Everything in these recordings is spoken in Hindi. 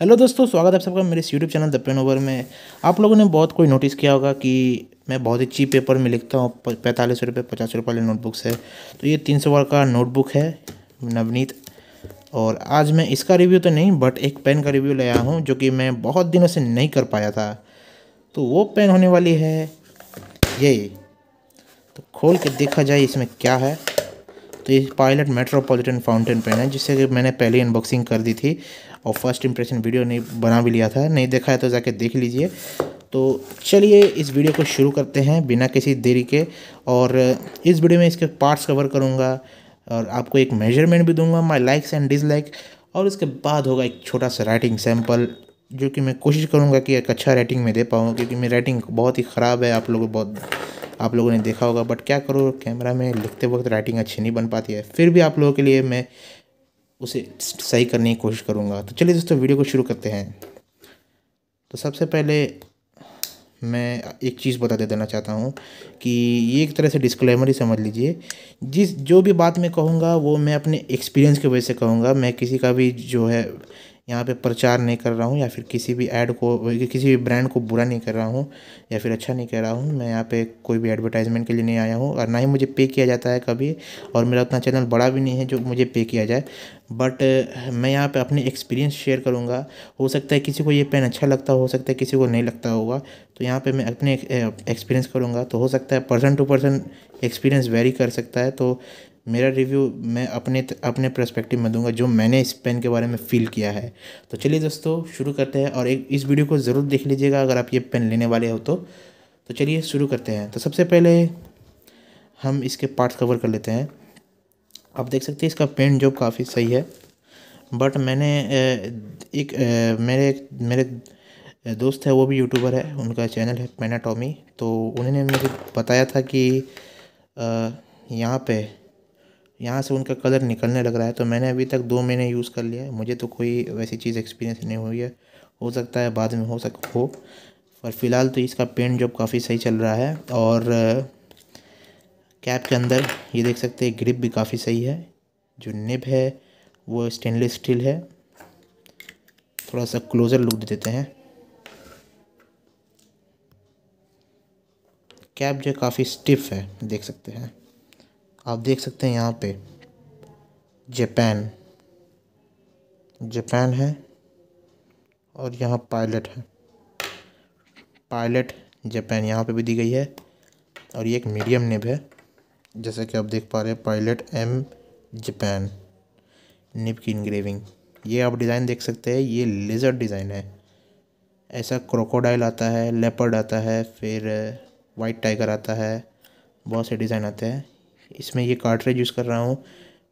हेलो दोस्तों स्वागत है आप सबका मेरे YouTube channel the pen over में आप लोगों ने बहुत कोई नोटिस किया होगा कि मैं बहुत ही चीप पेपर में लिखता हूँ पैंतालीस रुपये पचास रुपये वाले नोटबुक्स है तो ये तीन सौ वाट का नोटबुक है नवनीत और आज मैं इसका रिव्यू तो नहीं बट एक पेन का रिव्यू लाया हूँ जो कि मैं बहुत दिनों से नहीं कर पाया था तो वो पेन होने वाली है ये तो खोल के देखा जाए इसमें क्या है तो ये पायलट मेट्रोपॉलिटन फाउंटेन पेन है जिससे कि मैंने पहले अनबॉक्सिंग कर दी थी और फर्स्ट इंप्रेशन वीडियो नहीं बना भी लिया था नहीं देखा है तो जाके देख लीजिए तो चलिए इस वीडियो को शुरू करते हैं बिना किसी देरी के और इस वीडियो में इसके पार्ट्स कवर करूँगा और आपको एक मेजरमेंट भी दूंगा माई लाइक्स एंड डिसलाइक और उसके बाद होगा एक छोटा सा राइटिंग सैम्पल जो कि मैं कोशिश करूँगा कि एक अच्छा राइटिंग में दे पाऊँ क्योंकि मेरी राइटिंग बहुत ही ख़राब है आप लोगों बहुत आप लोगों ने देखा होगा बट क्या करो कैमरा में लिखते वक्त राइटिंग अच्छी नहीं बन पाती है फिर भी आप लोगों के लिए मैं उसे सही करने की कोशिश करूँगा तो चलिए दोस्तों वीडियो को शुरू करते हैं तो सबसे पहले मैं एक चीज़ बता दे देना चाहता हूँ कि ये एक तरह से डिस्क्लेमर ही समझ लीजिए जिस जो भी बात मैं कहूँगा वो मैं अपने एक्सपीरियंस की वजह से कहूँगा मैं किसी का भी जो है यहाँ पे प्रचार नहीं कर रहा हूँ या फिर किसी भी ऐड को किसी भी ब्रांड को बुरा नहीं कर रहा हूँ या फिर अच्छा नहीं कह रहा हूँ मैं यहाँ पे कोई भी एडवर्टाइजमेंट के लिए नहीं आया हूँ और ना ही मुझे पे किया जाता है कभी और मेरा उतना चैनल बड़ा भी नहीं है जो मुझे पे किया जाए बट मैं यहाँ पे अपने एक्सपीरियंस शेयर करूँगा हो सकता है किसी को ये पेन अच्छा लगता हो सकता है किसी को नहीं लगता होगा तो यहाँ पर मैं अपने एक्सपीरियंस करूँगा तो हो सकता है person to person experience vary कर सकता है तो मेरा रिव्यू मैं अपने अपने पर्सपेक्टिव में दूंगा जो मैंने इस पेन के बारे में फ़ील किया है तो चलिए दोस्तों शुरू करते हैं और एक इस वीडियो को ज़रूर देख लीजिएगा अगर आप ये पेन लेने वाले हो तो तो चलिए शुरू करते हैं तो सबसे पहले हम इसके पार्ट्स कवर कर लेते हैं आप देख सकते हैं इसका पेंट जॉब काफ़ी सही है बट मैंने एक मेरे मेरे दोस्त है वो भी यूट्यूबर है उनका चैनल है पेनाटॉमी तो उन्होंने मुझे बताया था कि यहाँ पे यहाँ से उनका कलर निकलने लग रहा है तो मैंने अभी तक दो महीने यूज़ कर लिया है मुझे तो कोई वैसी चीज़ एक्सपीरियंस नहीं हुई है हो सकता है बाद में हो सक हो पर फ़िलहाल तो इसका पेंट जॉब काफ़ी सही चल रहा है और कैप के अंदर ये देख सकते हैं ग्रिप भी काफ़ी सही है जो निब है वो स्टेनलेस स्टील है थोड़ा सा क्लोज़र लुक दे देते हैं कैप जो काफ़ी स्टिफ है देख सकते हैं आप देख सकते हैं यहाँ पे जापान जापान है और यहाँ पायलट है पायलट जापान यहाँ पे भी दी गई है और ये एक मीडियम नेब है जैसा कि आप देख पा रहे हैं पायलट एम जापान निब की इंग्रेविंग ये आप डिज़ाइन देख सकते हैं ये लेज़र डिज़ाइन है ऐसा क्रोकोडाइल आता है लेपर्ड आता है फिर वाइट टाइगर आता है बहुत से डिज़ाइन आते हैं इसमें ये कार्ट्रेज यूज़ कर रहा हूँ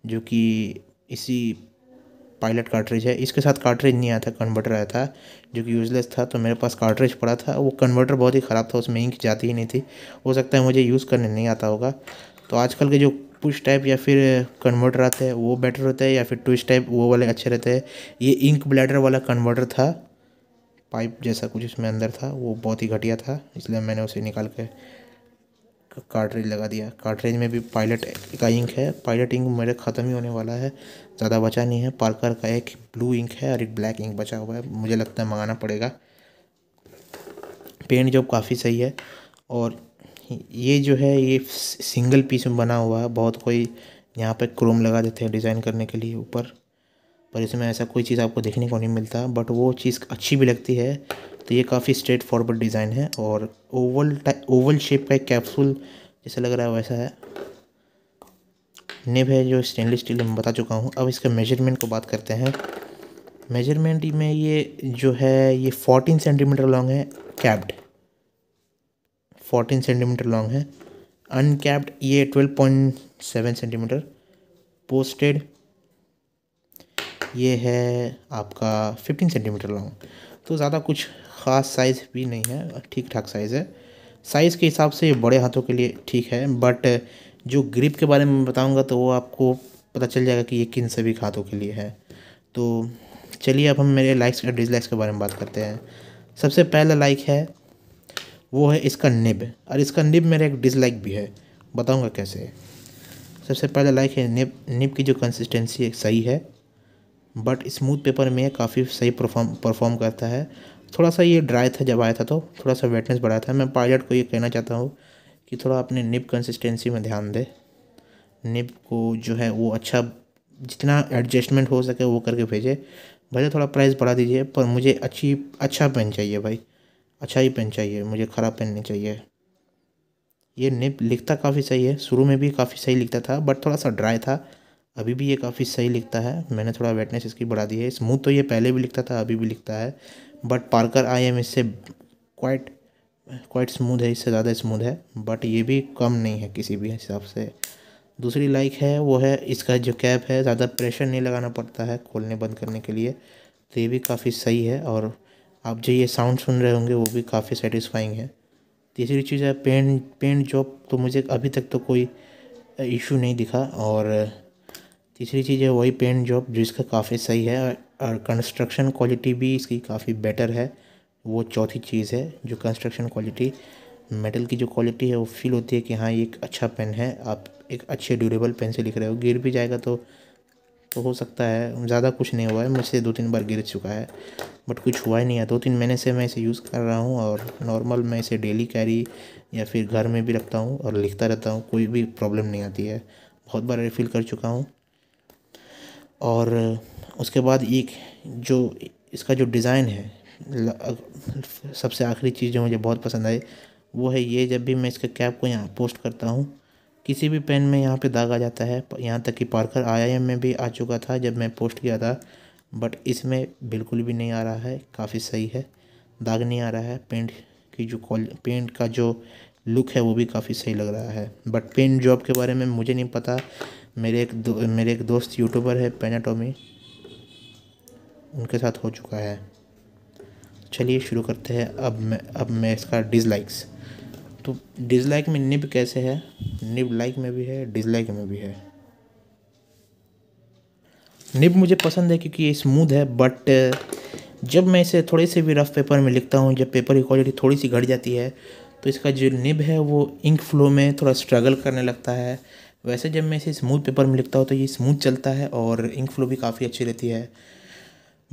जो कि इसी पायलट कार्ट्रेज है इसके साथ कार्ट्रेज नहीं आया था कन्वर्टर आया था जो कि यूज़लेस था तो मेरे पास कार्ट्रेज पड़ा था वो कन्वर्टर बहुत ही ख़राब था उसमें इंक जाती ही नहीं थी हो सकता है मुझे यूज़ करने नहीं आता होगा तो आजकल के जो पुश टाइप या फिर कन्वर्टर आते हैं वो बेटर होता है या फिर ट्विस्ट टाइप वो वाले अच्छे रहते हैं ये इंक ब्लैडर वाला कन्वर्टर था पाइप जैसा कुछ उसमें अंदर था वो बहुत ही घटिया था इसलिए मैंने उसे निकाल के कार्ट्रेज लगा दिया कार्ट्रेज में भी पायलट का इंक है पायलट इंक मेरे ख़त्म ही होने वाला है ज़्यादा बचा नहीं है पार्कर का एक ब्लू इंक है और एक ब्लैक इंक बचा हुआ है मुझे लगता है मंगाना पड़ेगा पेंट जॉब काफ़ी सही है और ये जो है ये सिंगल पीस में बना हुआ है बहुत कोई यहाँ पे क्रोम लगा देते हैं डिज़ाइन करने के लिए ऊपर पर इसमें ऐसा कोई चीज़ आपको देखने को नहीं मिलता बट वो चीज़ अच्छी भी लगती है तो ये काफ़ी स्ट्रेट फॉरवर्ड डिज़ाइन है और ओवल ओवल शेप का एक कैप्सूल जैसा लग रहा है वैसा है नेब है जो स्टेनलेस स्टील मैं बता चुका हूँ अब इसके मेजरमेंट को बात करते हैं मेजरमेंट में ये जो है ये फोर्टीन सेंटीमीटर लॉन्ग है कैप्ड फोर्टीन सेंटीमीटर लॉन्ग है अनकैप्ड ये twelve point seven centimetre posted ये है आपका फिफ्टीन सेंटीमीटर लॉन्ग तो ज़्यादा कुछ ख़ास साइज़ भी नहीं है ठीक ठाक साइज़ है साइज़ के हिसाब से बड़े हाथों के लिए ठीक है बट जो ग्रिप के बारे में बताऊंगा तो वो आपको पता चल जाएगा कि ये किन सभी हाथों के लिए है तो चलिए अब हम मेरे लाइक्स और डिसलाइक्स के बारे में बात करते हैं सबसे पहला लाइक है वो है इसका निब और इसका निब मेरा एक डिसलाइक भी है बताऊँगा कैसे सबसे पहला लाइक है निब निब की जो कंसिस्टेंसी सही है बट स्मूथ पेपर में काफ़ी सही परफॉर्म परफॉर्म करता है थोड़ा सा ये ड्राई था जब आया था तो थोड़ा सा वेटनेस बढ़ाया था मैं पायलट को ये कहना चाहता हूँ कि थोड़ा अपने निप कंसिस्टेंसी में ध्यान दे निप को जो है वो अच्छा जितना एडजस्टमेंट हो सके वो करके भेजे भले थोड़ा प्राइस बढ़ा दीजिए पर मुझे अच्छी अच्छा पेन चाहिए भाई अच्छा ही पेन चाहिए मुझे ख़राब पेन नहीं चाहिए ये निप लिखता काफ़ी सही है शुरू में भी काफ़ी सही लिखता था बट थोड़ा सा ड्राई था अभी भी ये काफ़ी सही लिखता है मैंने थोड़ा वेटनेस इसकी बढ़ा दी है स्मूथ तो ये पहले भी लिखता था अभी भी लिखता है बट पार्कर आई एम इससे क्वाइट क्वाइट स्मूथ है इससे ज़्यादा स्मूथ है बट ये भी कम नहीं है किसी भी हिसाब से दूसरी लाइक है वो है इसका जो कैप है ज़्यादा प्रेशर नहीं लगाना पड़ता है खोलने बंद करने के लिए तो ये भी काफ़ी सही है और आप जो ये साउंड सुन रहे होंगे वो भी काफ़ी सेटिस्फाइंग है तीसरी चीज़ है पेंट पेंट जॉब तो मुझे अभी तक तो कोई इशू नहीं दिखा और तीसरी चीज़ है वही पेंट जॉब जिसका काफ़ी सही है और कंस्ट्रक्शन क्वालिटी भी इसकी काफ़ी बेटर है वो चौथी चीज़ है जो कंस्ट्रक्शन क्वालिटी मेटल की जो क्वालिटी है वो फील होती है कि हाँ ये एक अच्छा पेन है आप एक अच्छे ड्यूरेबल पेन से लिख रहे हो गिर भी जाएगा तो तो हो सकता है ज़्यादा कुछ नहीं हुआ है मुझसे दो तीन बार गिर चुका है बट कुछ हुआ ही नहीं है दो तीन महीने से मैं इसे यूज़ कर रहा हूँ और नॉर्मल मैं इसे डेली कैरी या फिर घर में भी रखता हूँ और लिखता रहता हूँ कोई भी प्रॉब्लम नहीं आती है बहुत बार रिफ़िल कर चुका हूँ और उसके बाद एक जो इसका जो डिज़ाइन है सबसे आखिरी चीज़ जो मुझे बहुत पसंद आई वो है ये जब भी मैं इसके कैप को यहाँ पोस्ट करता हूँ किसी भी पेन में यहाँ पे दाग आ जाता है यहाँ तक कि पार्कर आई में भी आ चुका था जब मैं पोस्ट किया था बट इसमें बिल्कुल भी नहीं आ रहा है काफ़ी सही है दाग नहीं आ रहा है पेंट की जो क्वाल पेंट का जो लुक है वो भी काफ़ी सही लग रहा है बट पेंट जॉब के बारे में मुझे नहीं पता मेरे एक दो मेरे एक दोस्त यूट्यूबर है पेनाटोमी उनके साथ हो चुका है चलिए शुरू करते हैं अब मैं अब मैं इसका डिसलाइक्स तो डिसलाइक में निब कैसे है निब लाइक में भी है डिसलाइक में भी है निब मुझे पसंद है क्योंकि ये स्मूथ है बट जब मैं इसे थोड़े से भी रफ़ पेपर में लिखता हूँ जब पेपर की क्वालिटी थोड़ी सी घट जाती है तो इसका जो निब है वो इंक फ्लो में थोड़ा स्ट्रगल करने लगता है वैसे जब मैं इसे स्मूथ पेपर में लिखता हूँ तो ये स्मूथ चलता है और इंक फ्लो भी काफ़ी अच्छी रहती है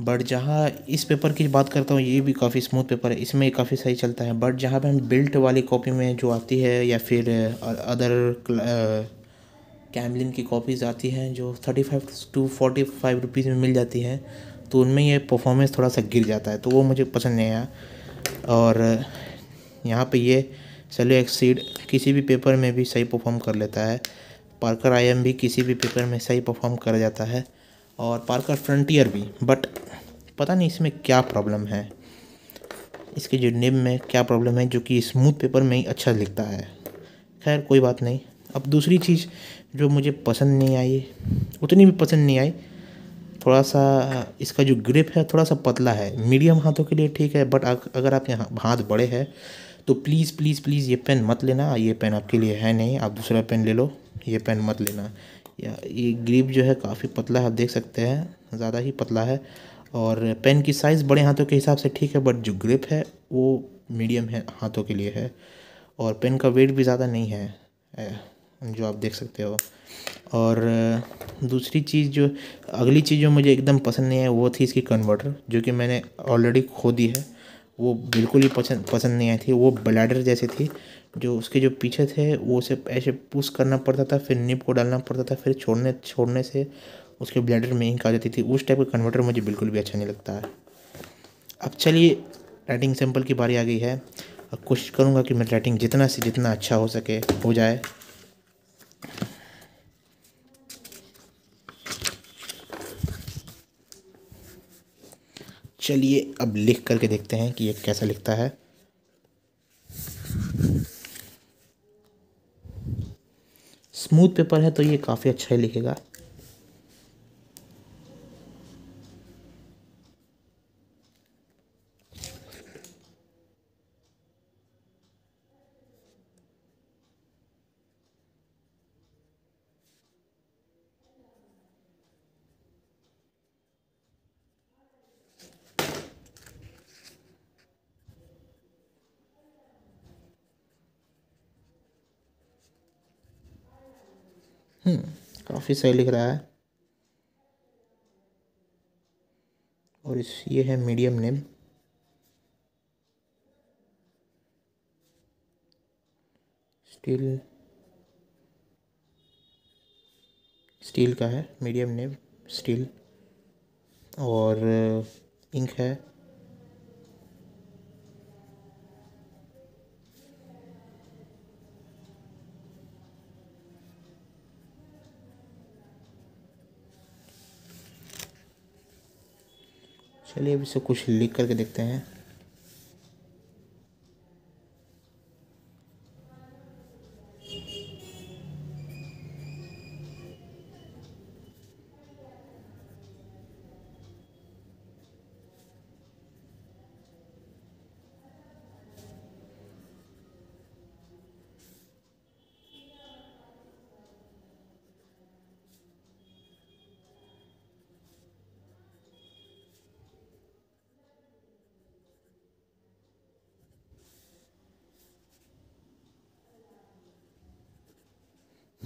बट जहाँ इस पेपर की बात करता हूँ ये भी काफ़ी स्मूथ पेपर है इसमें काफ़ी सही चलता है बट जहाँ पे हम बिल्ट वाली कॉपी में जो आती है या फिर अदर कैमलिन की कॉपीज़ आती हैं जो thirty five to forty five rupees में मिल जाती हैं तो उनमें ये परफॉर्मेंस थोड़ा सा गिर जाता है तो वो मुझे पसंद नहीं आया और यहाँ पे ये सेलो एक्सीड किसी भी पेपर में भी सही परफॉर्म कर लेता है पार्कर आई भी किसी भी पेपर में सही परफॉर्म कर जाता है और पार्कर फ्रंटियर भी बट पता नहीं इसमें क्या प्रॉब्लम है इसके जो निब में क्या प्रॉब्लम है जो कि स्मूथ पेपर में ही अच्छा लिखता है खैर कोई बात नहीं अब दूसरी चीज़ जो मुझे पसंद नहीं आई उतनी भी पसंद नहीं आई थोड़ा सा इसका जो ग्रिप है थोड़ा सा पतला है मीडियम हाथों के लिए ठीक है बट अगर आपके हाथ बड़े हैं तो प्लीज़ प्लीज़ प्लीज़ ये पेन मत लेना ये पेन आपके लिए है नहीं आप दूसरा पेन ले लो ये पेन मत लेना या ये ग्रिप जो है काफ़ी पतला है आप देख सकते हैं ज़्यादा ही पतला है और पेन की साइज़ बड़े हाथों के हिसाब से ठीक है बट जो ग्रिप है वो मीडियम है हाथों के लिए है और पेन का वेट भी ज़्यादा नहीं है जो आप देख सकते हो और दूसरी चीज़ जो अगली चीज़ जो मुझे एकदम पसंद नहीं है वो थी इसकी कन्वर्टर जो कि मैंने ऑलरेडी खो दी है वो बिल्कुल ही पसंद पसंद नहीं आई थी वो ब्लैडर जैसे थी जो उसके जो पीछे थे वो उसे ऐसे पुश करना पड़ता था फिर निब को डालना पड़ता था फिर छोड़ने छोड़ने से उसके ब्लैडर में इंक आ जाती थी उस टाइप का कन्वर्टर मुझे बिल्कुल भी अच्छा नहीं लगता है अब चलिए राइटिंग सैम्पल की बारी आ गई है अब कोशिश करूँगा कि मैं राइटिंग जितना से जितना अच्छा हो सके हो जाए चलिए अब लिख करके देखते हैं कि ये कैसा लिखता है स्मूथ पेपर है तो ये काफ़ी अच्छा ही लिखेगा हम्म। काफ़ी सही लिख रहा है और इस ये है मीडियम नेम स्टील स्टील का है मीडियम नेम स्टील और इंक है चलिए अब इसे कुछ लिख करके देखते हैं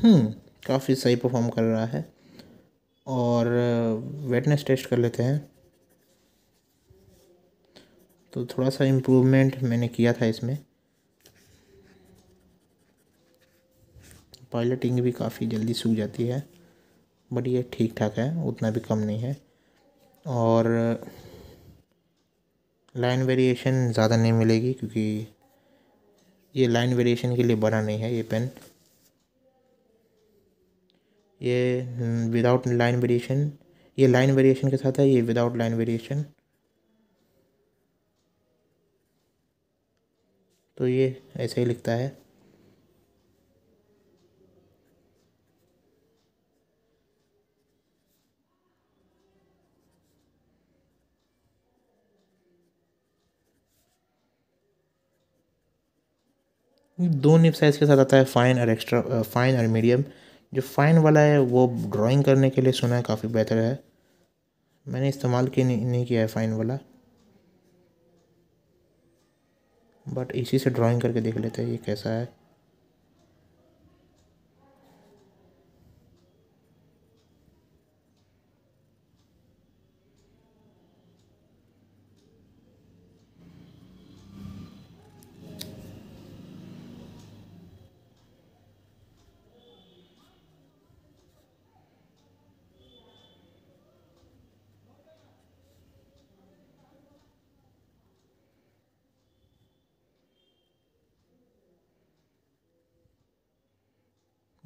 हम्म, काफ़ी सही परफॉर्म कर रहा है और वेटनेस टेस्ट कर लेते हैं तो थोड़ा सा इम्प्रूवमेंट मैंने किया था इसमें पायलटिंग भी काफ़ी जल्दी सूख जाती है बट ये ठीक ठाक है उतना भी कम नहीं है और लाइन वेरिएशन ज़्यादा नहीं मिलेगी क्योंकि ये लाइन वेरिएशन के लिए बना नहीं है ये पेन ये विदाउट लाइन वेरिएशन ये लाइन वेरिएशन के साथ है ये विदाउट लाइन वेरिएशन तो ये ऐसे ही लिखता है दो निप साइज़ के साथ आता है फाइन और एक्स्ट्रा फाइन और मीडियम जो फ़ाइन वाला है वो ड्राइंग करने के लिए सुना है काफ़ी बेहतर है मैंने इस्तेमाल की नहीं नहीं किया है फ़ाइन वाला बट इसी से ड्राइंग करके देख लेते हैं ये कैसा है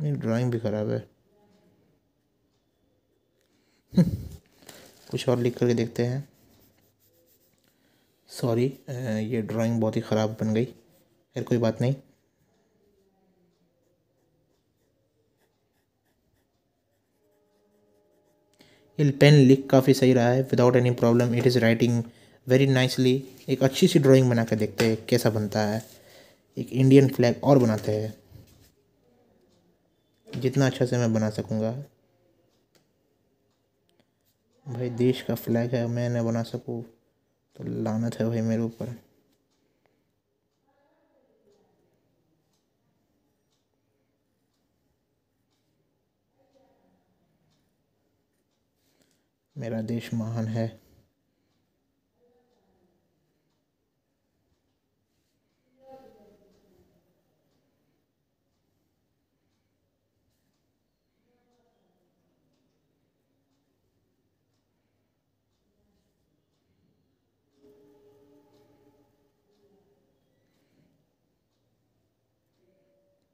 मेरी ड्राइंग भी ख़राब है कुछ और लिख करके देखते हैं सॉरी ये ड्राइंग बहुत ही ख़राब बन गई खैर कोई बात नहीं इल पेन लिख काफ़ी सही रहा है without any problem it is writing very nicely एक अच्छी सी ड्राइंग बना कर देखते हैं कैसा बनता है एक इंडियन फ्लैग और बनाते हैं जितना अच्छा से मैं बना सकूँगा भाई देश का फ्लैग है मैं ना बना सकूँ तो लानत है भाई मेरे ऊपर मेरा देश महान है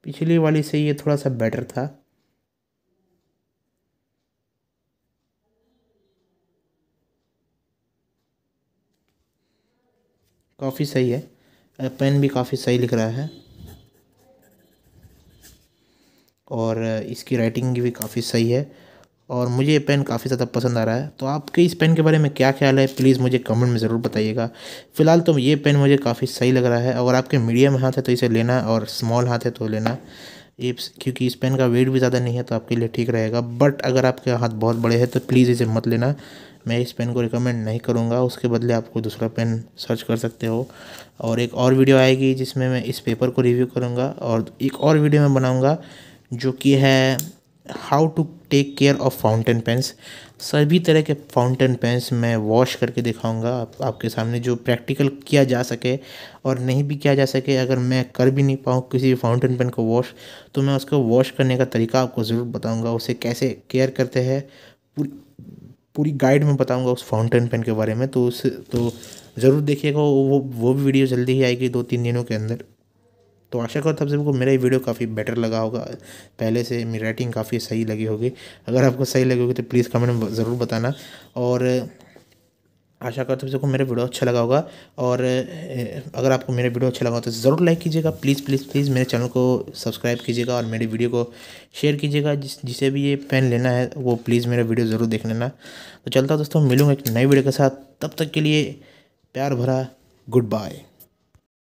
पिछली वाली से ये थोड़ा सा बेटर था काफ़ी सही है पेन भी काफ़ी सही लिख रहा है और इसकी राइटिंग भी काफ़ी सही है और मुझे ये पेन काफ़ी ज़्यादा पसंद आ रहा है तो आपके इस पेन के बारे में क्या ख्याल है प्लीज़ मुझे कमेंट में ज़रूर बताइएगा फ़िलहाल तो ये पेन मुझे काफ़ी सही लग रहा है अगर आपके मीडियम हाथ है तो इसे लेना और स्मॉल हाथ है तो लेना ये क्योंकि इस पेन का वेट भी ज़्यादा नहीं है तो आपके लिए ठीक रहेगा बट अगर आपके हाथ बहुत बड़े हैं तो प्लीज़ इसे मत लेना मैं इस पेन को रिकमेंड नहीं करूँगा उसके बदले आपको दूसरा पेन सर्च कर सकते हो और एक और वीडियो आएगी जिसमें मैं इस पेपर को रिव्यू करूँगा और एक और वीडियो मैं बनाऊँगा जो कि है how to take care of fountain pens सभी तरह के फाउंटेन पेंस मैं वॉश करके दिखाऊंगा आप, आपके सामने जो प्रैक्टिकल किया जा सके और नहीं भी किया जा सके अगर मैं कर भी नहीं पाऊँ किसी भी फाउंटेन पेन को वॉश तो मैं उसको वॉश करने का तरीका आपको ज़रूर बताऊँगा उसे कैसे केयर करते हैं पूरी पूरी गाइड में बताऊँगा उस फाउंटेन पेन के बारे में तो उस तो ज़रूर देखिएगा वो वो भी वीडियो जल्दी ही आएगी दो तीन दिनों के अंदर तो आशा करता हूँ सबको मेरा ये वीडियो काफ़ी बेटर लगा होगा पहले से मेरी राइटिंग काफ़ी सही लगी होगी अगर आपको सही लगी होगी तो प्लीज़ कमेंट में ज़रूर बताना और आशा करता हूँ सबको मेरा वीडियो अच्छा लगा होगा और अगर आपको मेरा वीडियो अच्छा लगा तो ज़रूर लाइक कीजिएगा प्लीज़ प्लीज़ प्लीज़ मेरे चैनल को सब्सक्राइब कीजिएगा और मेरी वीडियो को शेयर कीजिएगा जिस जिसे भी ये पेन लेना है वो प्लीज़ मेरा वीडियो ज़रूर देख लेना तो चलता दोस्तों मिलूँगा एक नई वीडियो के साथ तब तक के लिए प्यार भरा गुड बाय